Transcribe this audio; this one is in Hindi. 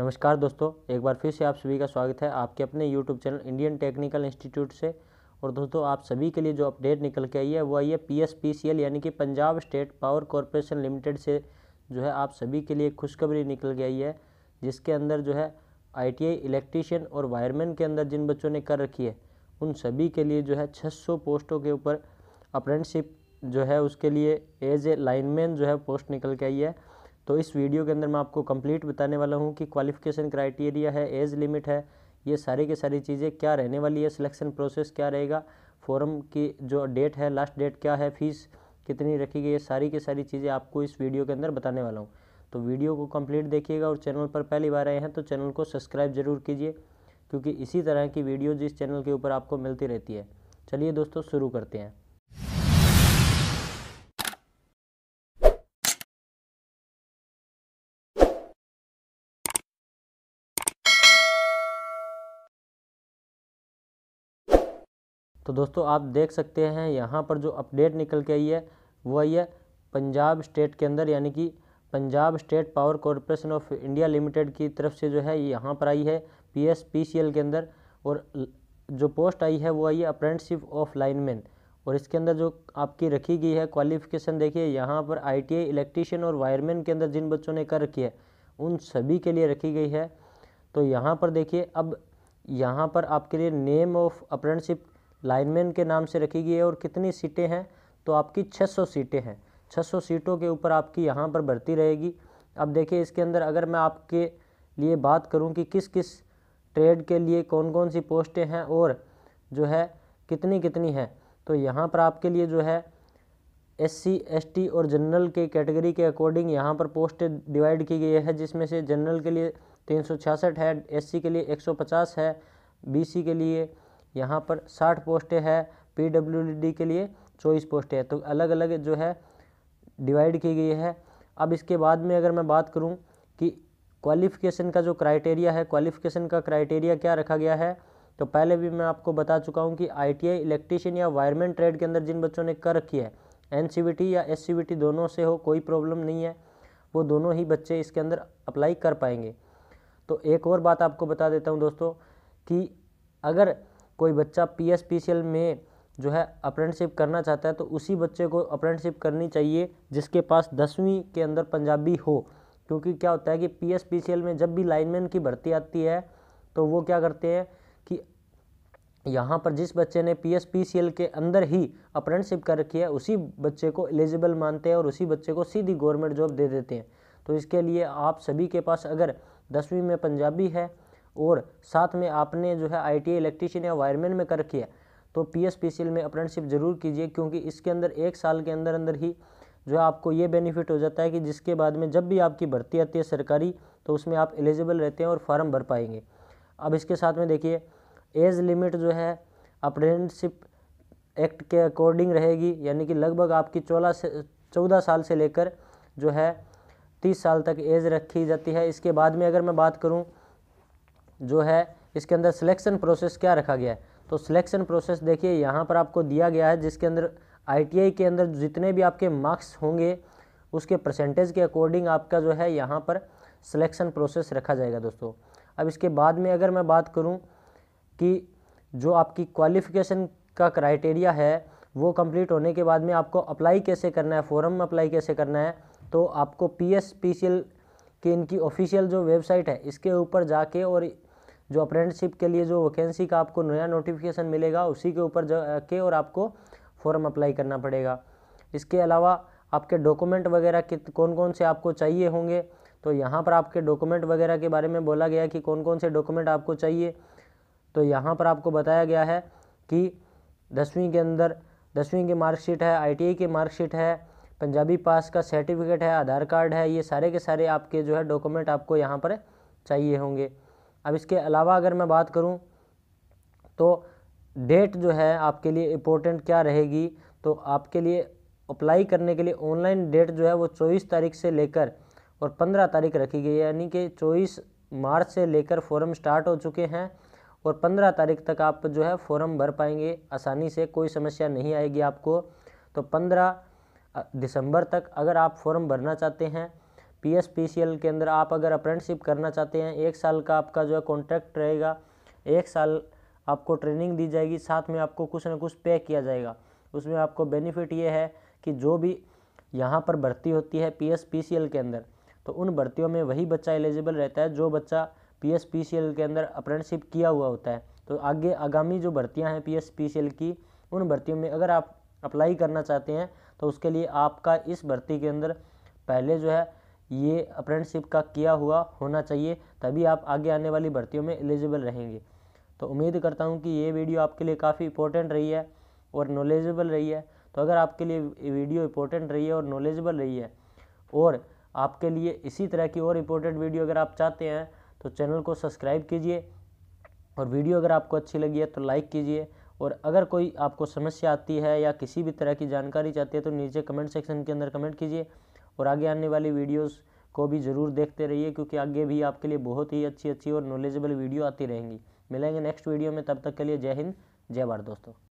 नमस्कार दोस्तों एक बार फिर से आप सभी का स्वागत है आपके अपने YouTube channel Indian technical institute से और दोस्तों आप सभी के लिए जो अपडेट निकल के आई है वो आई है P S P C L यानी कि Punjab state power corporation limited से जो है आप सभी के लिए खुशखबरी निकल के आई है जिसके अंदर जो है आई टी आई इलेक्ट्रीशियन और वायरमैन के अंदर जिन बच्चों ने कर रखी है उन सभी के लिए जो है सौ पोस्टों के ऊपर अप्रेंटशिप जो है उसके लिए एज ए लाइनमैन जो है पोस्ट निकल के आई है तो इस वीडियो के अंदर मैं आपको कंप्लीट बताने वाला हूँ कि क्वालिफिकेशन क्राइटेरिया है एज लिमिट है ये सारी के सारी चीज़ें क्या रहने वाली है सिलेक्शन प्रोसेस क्या रहेगा फॉरम की जो डेट है लास्ट डेट क्या है फीस कितनी रखी गई है सारी की सारी चीज़ें आपको इस वीडियो के अंदर बताने वाला हूँ तो वीडियो को कंप्लीट देखिएगा और चैनल पर पहली बार आए हैं तो चैनल को सब्सक्राइब जरूर कीजिए क्योंकि इसी तरह की वीडियो जिस चैनल के ऊपर आपको मिलती रहती है चलिए दोस्तों शुरू करते हैं तो दोस्तों आप देख सकते हैं यहाँ पर जो अपडेट निकल के आई है वो आई है पंजाब स्टेट के अंदर यानी कि Punjab state power corporation of India limited की तरफ से जो है यहाँ पर आई है P S P C L के अंदर और जो पोस्ट आई है वो आई है अप्रेंटशिप ऑफ लाइनमैन और इसके अंदर जो आपकी रखी गई है क्वालिफिकेशन देखिए यहाँ पर आई टी आई इलेक्ट्रीशियन और वायरमैन के अंदर जिन बच्चों ने कर रखी है उन सभी के लिए रखी गई है तो यहाँ पर देखिए अब यहाँ पर आपके लिए नेम ऑफ अप्रेंटशिप लाइनमैन के नाम से रखी गई है और कितनी सीटें हैं तो आपकी 600 सीटें हैं 600 सीटों के ऊपर आपकी यहाँ पर भर्ती रहेगी अब देखिए इसके अंदर अगर मैं आपके लिए बात करूँ कि किस किस ट्रेड के लिए कौन कौन सी पोस्टें हैं और जो है कितनी कितनी हैं तो यहाँ पर आपके लिए जो है एस सी एस टी और जनरल के कैटेगरी के अकॉर्डिंग यहाँ पर पोस्ट डिवाइड की गई है जिसमें से जनरल के लिए तीन सौ छियासठ है एससी के लिए एक सौ पचास है बीसी के लिए यहाँ पर साठ पोस्टें हैं पी डब्ल्यू के लिए चौबीस पोस्टें हैं तो अलग अलग जो है डिवाइड की गई है अब इसके बाद में अगर मैं बात करूँ कि क्वालिफ़िकेशन का जो क्राइटेरिया है क्वालिफ़िकेशन का क्राइटेरिया क्या रखा गया है तो पहले भी मैं आपको बता चुका हूँ कि आईटीआई इलेक्ट्रीशियन या वायरमैन ट्रेड के अंदर जिन बच्चों ने कर रखी है एनसीबीटी या एससीबीटी दोनों से हो कोई प्रॉब्लम नहीं है वो दोनों ही बच्चे इसके अंदर अप्लाई कर पाएंगे तो एक और बात आपको बता देता हूँ दोस्तों कि अगर कोई बच्चा P S P C L में जो है अप्रेंटशिप करना चाहता है तो उसी बच्चे को अप्रेंटशिप करनी चाहिए जिसके पास दसवीं के अंदर पंजाबी हो क्योंकि क्या होता है कि P S P C L में जब भी लाइनमैन की भर्ती आती है तो वो क्या करते हैं कि यहाँ पर जिस बच्चे ने P S P C L के अंदर ही अप्रेंटशिप कर रखी है उसी बच्चे को एलिजिबल मानते हैं और उसी बच्चे को सीधी गवर्नमेंट जॉब दे देते हैं तो इसके लिए आप सभी के पास अगर दसवीं में पंजाबी है और साथ में आपने जो है आई टी इलेक्ट्रीशियन या वायरमैन में कर रखी है तो P S P C L में अप्रेंटशिप जरूर कीजिए क्योंकि इसके अंदर एक साल के अंदर अंदर ही जो है आपको ये बेनिफिट हो जाता है कि जिसके बाद में जब भी आपकी भर्ती आती है सरकारी तो उसमें आप एलिजिबल रहते हैं और फॉर्म भर पाएंगे अब इसके साथ में देखिए एज लिमिट जो है अप्रेंटशिप एक्ट के अकॉर्डिंग रहेगी यानी कि लगभग आपकी चौदह से चौदह साल से लेकर जो है तीस साल तक एज रखी जाती है इसके बाद में अगर मैं बात करूँ जो है इसके अंदर सिलेक्शन प्रोसेस क्या रखा गया है तो सिलेक्शन प्रोसेस देखिए यहाँ पर आपको दिया गया है जिसके अंदर आई के अंदर जितने भी आपके मार्क्स होंगे उसके परसेंटेज के अकॉर्डिंग आपका जो है यहाँ पर सिलेक्शन प्रोसेस रखा जाएगा दोस्तों अब इसके बाद में अगर मैं बात करूँ कि जो आपकी क्वालिफ़िकेशन का क्राइटेरिया है वो कंप्लीट होने के बाद में आपको अप्लाई कैसे करना है फॉरम में अप्लाई कैसे करना है तो आपको P S P C L की इनकी ऑफिशियल जो वेबसाइट है इसके ऊपर जाके और जो अप्रेंटशिप के लिए जो वैकेंसी का आपको नया नोटिफिकेशन मिलेगा उसी के ऊपर के और आपको फॉर्म अप्लाई करना पड़ेगा इसके अलावा आपके डॉक्यूमेंट वगैरह कित कौन कौन से आपको चाहिए होंगे तो यहाँ पर आपके डॉक्यूमेंट वगैरह के बारे में बोला गया कि कौन कौन से डॉक्यूमेंट आपको चाहिए तो यहाँ पर आपको बताया गया है कि दसवीं के अंदर दसवीं की मार्कशीट है आईटीआई की मार्कशीट है पंजाबी पास का सर्टिफिकेट है आधार कार्ड है ये सारे के सारे आपके जो है डॉक्यूमेंट आपको यहाँ पर चाहिए होंगे अब इसके अलावा अगर मैं बात करूँ तो डेट जो है आपके लिए इम्पोर्टेंट क्या रहेगी तो आपके लिए अप्लाई करने के लिए ऑनलाइन डेट जो है वो चौबीस तारीख से लेकर और पंद्रह तारीख रखी गई है यानी कि चौबीस मार्च से लेकर फॉर्म स्टार्ट हो चुके हैं और पंद्रह तारीख तक आप जो है फॉर्म भर पाएंगे आसानी से कोई समस्या नहीं आएगी आपको तो पंद्रह दिसंबर तक अगर आप फॉर्म भरना चाहते हैं P S P C L के अंदर आप अगर अप्रेंटशिप करना चाहते हैं एक साल का आपका जो है कॉन्ट्रैक्ट रहेगा एक साल आपको ट्रेनिंग दी जाएगी साथ में आपको कुछ ना कुछ पे किया जाएगा उसमें आपको बेनिफिट ये है कि जो भी यहाँ पर भर्ती होती है P S P C L के अंदर तो उन भर्तियों में वही बच्चा एलिजिबल रहता है जो बच्चा P S P C L के अंदर अप्रेंटशिप किया हुआ होता है तो आगे आगामी जो भर्तियाँ हैं P S P C L की उन भर्तियों में अगर आप अप्लाई करना चाहते हैं तो उसके लिए आपका इस भर्ती के अंदर पहले जो है ये अप्रेंटशिप का किया हुआ होना चाहिए तभी आप आगे आने वाली भर्तियों में एलिजिबल रहेंगे तो उम्मीद करता हूँ कि ये वीडियो आपके लिए काफ़ी इंपॉर्टेंट रही है और नॉलेजेबल रही है तो अगर आपके लिए वीडियो इंपॉर्टेंट रही है और नॉलेजेबल रही है और आपके लिए इसी तरह की और इम्पोर्टेंट वीडियो अगर आप चाहते हैं तो चैनल को सब्सक्राइब कीजिए और वीडियो अगर आपको अच्छी लगी है तो लाइक कीजिए और अगर कोई आपको समस्या आती है या किसी भी तरह की जानकारी चाहती है तो नीचे कमेंट सेक्शन के अंदर कमेंट कीजिए और आगे आने वाली वीडियोस को भी ज़रूर देखते रहिए क्योंकि आगे भी आपके लिए बहुत ही अच्छी अच्छी और नॉलेजेबल वीडियो आती रहेंगी मिलेंगे नेक्स्ट वीडियो में तब तक के लिए जय हिंद जय भारत दोस्तों